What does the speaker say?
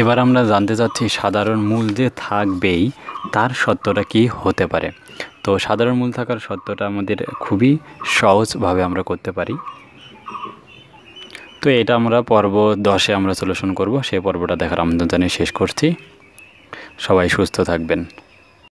এবার আমরা জানতে চাচ্ছি সাধারণ মূল যে থাকবেই তার সত্যটা কি হতে পারে তো সাধারণ মূল থাকার সত্যটা আমাদের খুবই সহজভাবে আমরা করতে পারি তো এটা আমরা পর্ব দশে আমরা সলিউশন করব সেই পর্বটা দেখার আমন্ত্রণ জানিয়ে শেষ করছি সবাই সুস্থ থাকবেন